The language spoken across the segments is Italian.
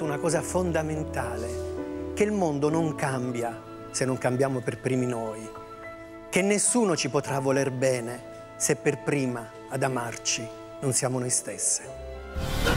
dimenticato una cosa fondamentale, che il mondo non cambia se non cambiamo per primi noi, che nessuno ci potrà voler bene se per prima ad amarci non siamo noi stesse.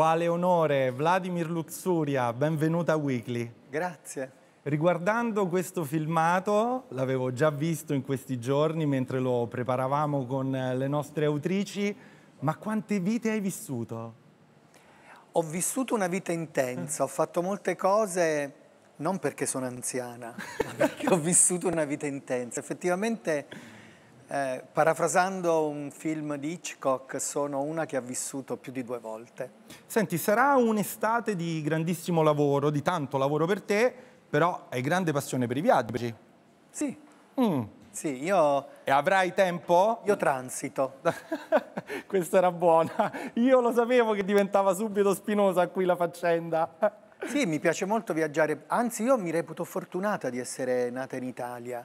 Quale onore, Vladimir Luxuria, benvenuta a Weekly. Grazie. Riguardando questo filmato, l'avevo già visto in questi giorni mentre lo preparavamo con eh, le nostre autrici, ma quante vite hai vissuto? Ho vissuto una vita intensa, ho fatto molte cose non perché sono anziana, ma perché ho vissuto una vita intensa. Effettivamente eh, parafrasando un film di Hitchcock, sono una che ha vissuto più di due volte. Senti, sarà un'estate di grandissimo lavoro, di tanto lavoro per te, però hai grande passione per i viaggi. Sì. Mm. Sì, io... E avrai tempo? Io transito. Questa era buona. Io lo sapevo che diventava subito spinosa qui la faccenda. sì, mi piace molto viaggiare. Anzi, io mi reputo fortunata di essere nata in Italia.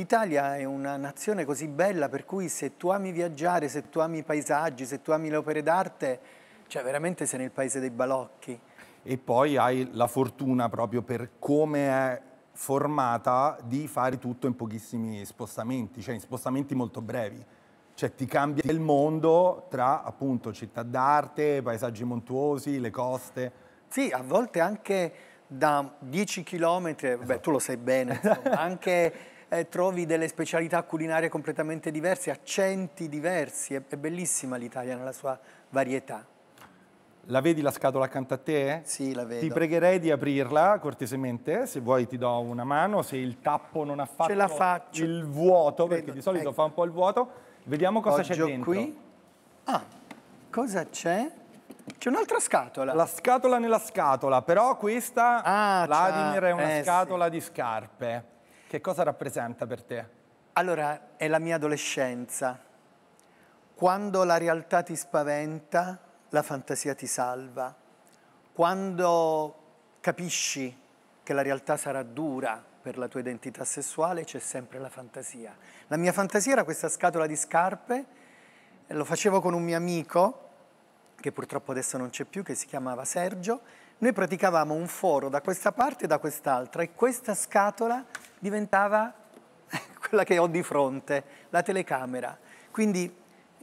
L'Italia è una nazione così bella per cui se tu ami viaggiare, se tu ami i paesaggi, se tu ami le opere d'arte, cioè veramente sei nel paese dei balocchi. E poi hai la fortuna proprio per come è formata di fare tutto in pochissimi spostamenti, cioè in spostamenti molto brevi. Cioè ti cambia il mondo tra appunto città d'arte, paesaggi montuosi, le coste. Sì, a volte anche da 10 km, esatto. beh tu lo sai bene, insomma, anche eh, trovi delle specialità culinarie completamente diverse, accenti diversi, è, è bellissima l'Italia nella sua varietà. La vedi la scatola accanto a te? Sì, la vedo. Ti pregherei di aprirla cortesemente, se vuoi ti do una mano, se il tappo non ha fatto il vuoto, Credo. perché di solito ecco. fa un po' il vuoto. Vediamo cosa c'è dentro. qui. Ah, cosa c'è? C'è un'altra scatola. La scatola nella scatola, però questa, ah, Vladimir, è una eh, scatola sì. di scarpe. Che cosa rappresenta per te? Allora, è la mia adolescenza. Quando la realtà ti spaventa, la fantasia ti salva. Quando capisci che la realtà sarà dura per la tua identità sessuale, c'è sempre la fantasia. La mia fantasia era questa scatola di scarpe, lo facevo con un mio amico, che purtroppo adesso non c'è più, che si chiamava Sergio. Noi praticavamo un foro da questa parte e da quest'altra e questa scatola diventava quella che ho di fronte, la telecamera. Quindi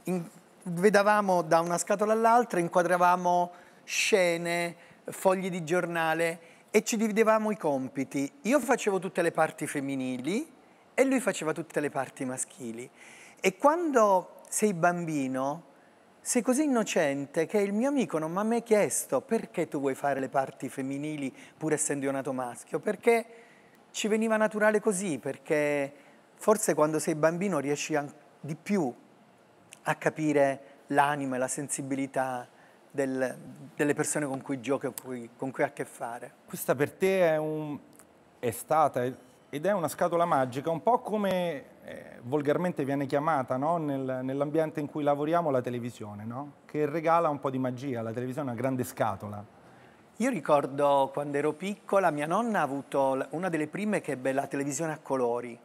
in, vedavamo da una scatola all'altra, inquadravamo scene, fogli di giornale e ci dividevamo i compiti. Io facevo tutte le parti femminili e lui faceva tutte le parti maschili. E quando sei bambino sei così innocente che il mio amico non mi ha mai chiesto perché tu vuoi fare le parti femminili pur essendo io nato maschio, perché ci veniva naturale così perché forse quando sei bambino riesci a, di più a capire l'anima e la sensibilità del, delle persone con cui giochi o con cui ha a che fare. Questa per te è, un, è stata ed è una scatola magica, un po' come eh, volgarmente viene chiamata no? Nel, nell'ambiente in cui lavoriamo la televisione, no? che regala un po' di magia, la televisione è una grande scatola io ricordo quando ero piccola, mia nonna ha avuto una delle prime che ebbe la televisione a colori,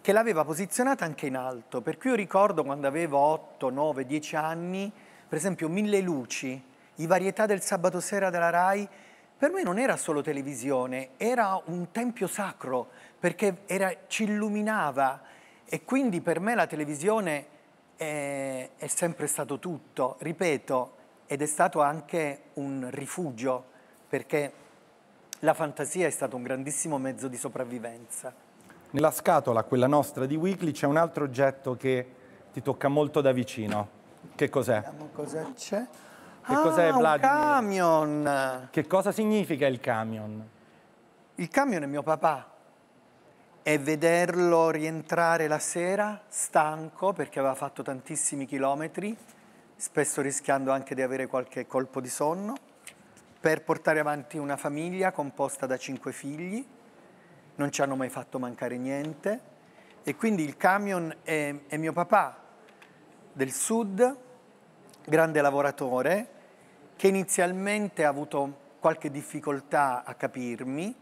che l'aveva posizionata anche in alto, per cui io ricordo quando avevo 8, 9, 10 anni, per esempio Mille Luci, i varietà del sabato sera della RAI, per me non era solo televisione, era un tempio sacro, perché era, ci illuminava e quindi per me la televisione è, eh, è sempre stato tutto, ripeto, ed è stato anche un rifugio perché la fantasia è stato un grandissimo mezzo di sopravvivenza. Nella scatola, quella nostra di Weekly, c'è un altro oggetto che ti tocca molto da vicino. Che cos'è? Cosa c'è? Che ah, cos'è Vladimir? Un camion! Che cosa significa il camion? Il camion è mio papà. E vederlo rientrare la sera, stanco, perché aveva fatto tantissimi chilometri, spesso rischiando anche di avere qualche colpo di sonno, per portare avanti una famiglia composta da cinque figli, non ci hanno mai fatto mancare niente e quindi il camion è, è mio papà del sud, grande lavoratore, che inizialmente ha avuto qualche difficoltà a capirmi,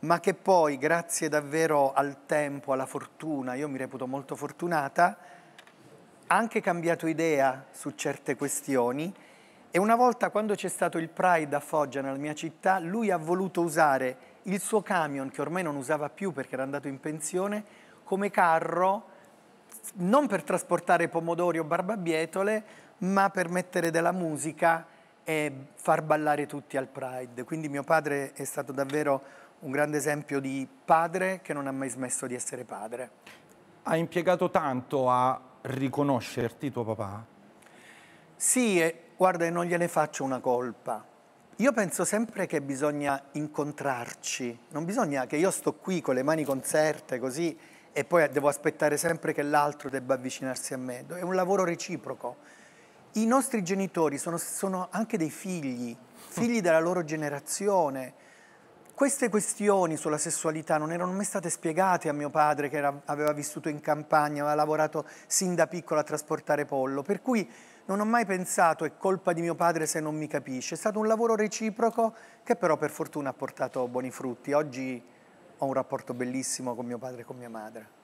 ma che poi grazie davvero al tempo, alla fortuna, io mi reputo molto fortunata, ha anche cambiato idea su certe questioni e una volta quando c'è stato il Pride a Foggia, nella mia città, lui ha voluto usare il suo camion, che ormai non usava più perché era andato in pensione, come carro, non per trasportare pomodori o barbabietole, ma per mettere della musica e far ballare tutti al Pride. Quindi mio padre è stato davvero un grande esempio di padre che non ha mai smesso di essere padre. Ha impiegato tanto a riconoscerti tuo papà? Sì, e guarda, non gliene faccio una colpa. Io penso sempre che bisogna incontrarci, non bisogna che io sto qui con le mani concerte così e poi devo aspettare sempre che l'altro debba avvicinarsi a me. È un lavoro reciproco. I nostri genitori sono, sono anche dei figli, figli della loro generazione. Queste questioni sulla sessualità non erano mai state spiegate a mio padre che era, aveva vissuto in campagna, aveva lavorato sin da piccolo a trasportare pollo, per cui non ho mai pensato è colpa di mio padre se non mi capisce, è stato un lavoro reciproco che però per fortuna ha portato buoni frutti. Oggi ho un rapporto bellissimo con mio padre e con mia madre.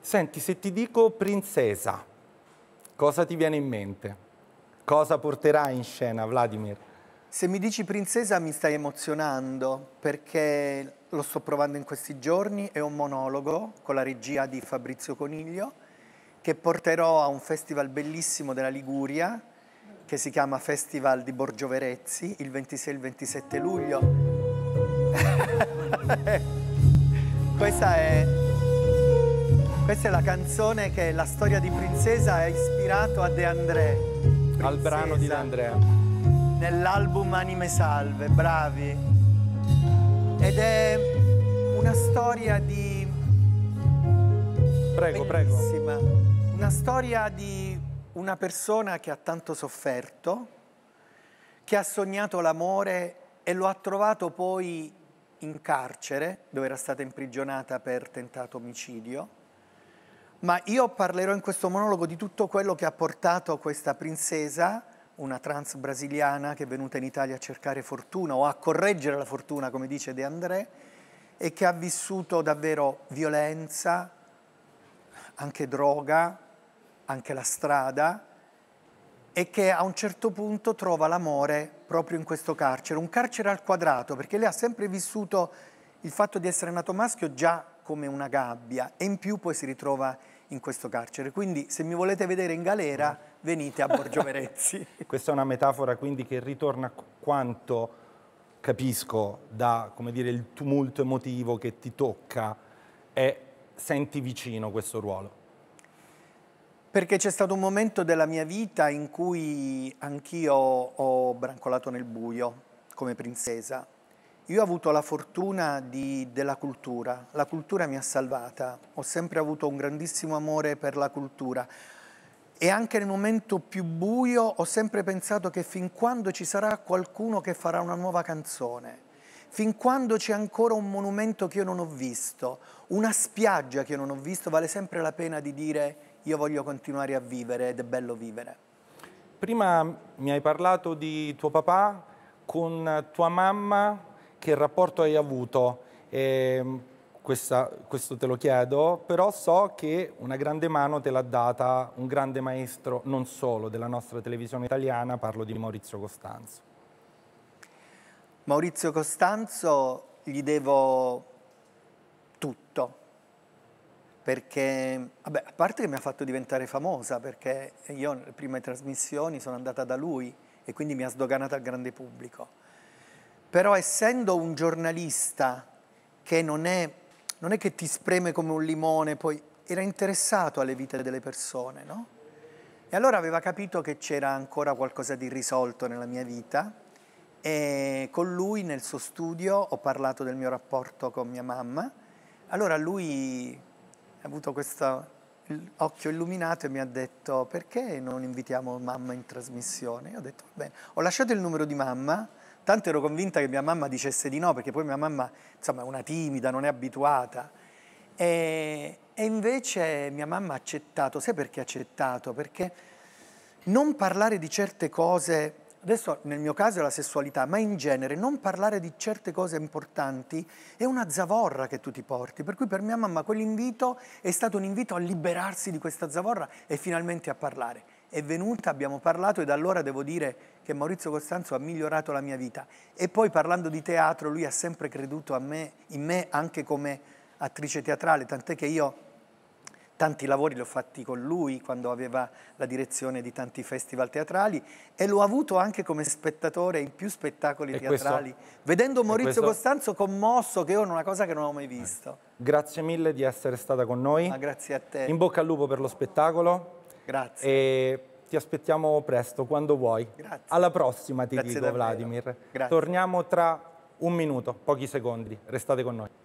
Senti, se ti dico princesa, cosa ti viene in mente? Cosa porterà in scena Vladimir? Se mi dici princesa mi stai emozionando perché lo sto provando in questi giorni, è un monologo con la regia di Fabrizio Coniglio che porterò a un festival bellissimo della Liguria che si chiama Festival di Verezzi il 26 e il 27 luglio. questa, è, questa è la canzone che la storia di Princesa ha ispirato a De André. Princesa, Al brano di De André. Nell'album Anime Salve, bravi. Ed è una storia di... Prego, bellissima. prego. Una storia di una persona che ha tanto sofferto, che ha sognato l'amore e lo ha trovato poi in carcere, dove era stata imprigionata per tentato omicidio. Ma io parlerò in questo monologo di tutto quello che ha portato questa princesa, una trans brasiliana che è venuta in Italia a cercare fortuna o a correggere la fortuna, come dice De André, e che ha vissuto davvero violenza, anche droga, anche la strada, e che a un certo punto trova l'amore proprio in questo carcere, un carcere al quadrato, perché lei ha sempre vissuto il fatto di essere nato maschio già come una gabbia e in più poi si ritrova in questo carcere. Quindi se mi volete vedere in galera venite a Borgio Verezzi. Questa è una metafora quindi che ritorna a quanto capisco da dire, il tumulto emotivo che ti tocca e senti vicino questo ruolo. Perché c'è stato un momento della mia vita in cui anch'io ho brancolato nel buio come princesa. Io ho avuto la fortuna di, della cultura, la cultura mi ha salvata, ho sempre avuto un grandissimo amore per la cultura e anche nel momento più buio ho sempre pensato che fin quando ci sarà qualcuno che farà una nuova canzone, fin quando c'è ancora un monumento che io non ho visto, una spiaggia che io non ho visto, vale sempre la pena di dire io voglio continuare a vivere ed è bello vivere. Prima mi hai parlato di tuo papà con tua mamma, che rapporto hai avuto? E ehm, questa, questo te lo chiedo, però so che una grande mano te l'ha data un grande maestro non solo della nostra televisione italiana, parlo di Maurizio Costanzo. Maurizio Costanzo gli devo tutto, perché, vabbè, a parte che mi ha fatto diventare famosa, perché io le prime trasmissioni sono andata da lui e quindi mi ha sdoganato al grande pubblico. Però essendo un giornalista che non è, non è che ti spreme come un limone, poi era interessato alle vite delle persone, no? E allora aveva capito che c'era ancora qualcosa di risolto nella mia vita e con lui nel suo studio ho parlato del mio rapporto con mia mamma. Allora lui avuto questo occhio illuminato e mi ha detto perché non invitiamo mamma in trasmissione? Io ho detto, bene, ho lasciato il numero di mamma, tanto ero convinta che mia mamma dicesse di no, perché poi mia mamma, insomma, è una timida, non è abituata. E, e invece mia mamma ha accettato, sai perché ha accettato? Perché non parlare di certe cose adesso nel mio caso è la sessualità, ma in genere non parlare di certe cose importanti è una zavorra che tu ti porti. Per cui per mia mamma quell'invito è stato un invito a liberarsi di questa zavorra e finalmente a parlare. È venuta, abbiamo parlato e da allora devo dire che Maurizio Costanzo ha migliorato la mia vita. E poi parlando di teatro, lui ha sempre creduto me, in me anche come attrice teatrale, tant'è che io tanti lavori li ho fatti con lui quando aveva la direzione di tanti festival teatrali e l'ho avuto anche come spettatore in più spettacoli e teatrali, questo, vedendo Maurizio questo... Costanzo commosso che è una cosa che non avevo mai visto. Grazie mille di essere stata con noi. Ma grazie a te. In bocca al lupo per lo spettacolo. Grazie. E ti aspettiamo presto, quando vuoi. Grazie. Alla prossima ti grazie dico davvero. Vladimir. Grazie. Torniamo tra un minuto, pochi secondi. Restate con noi.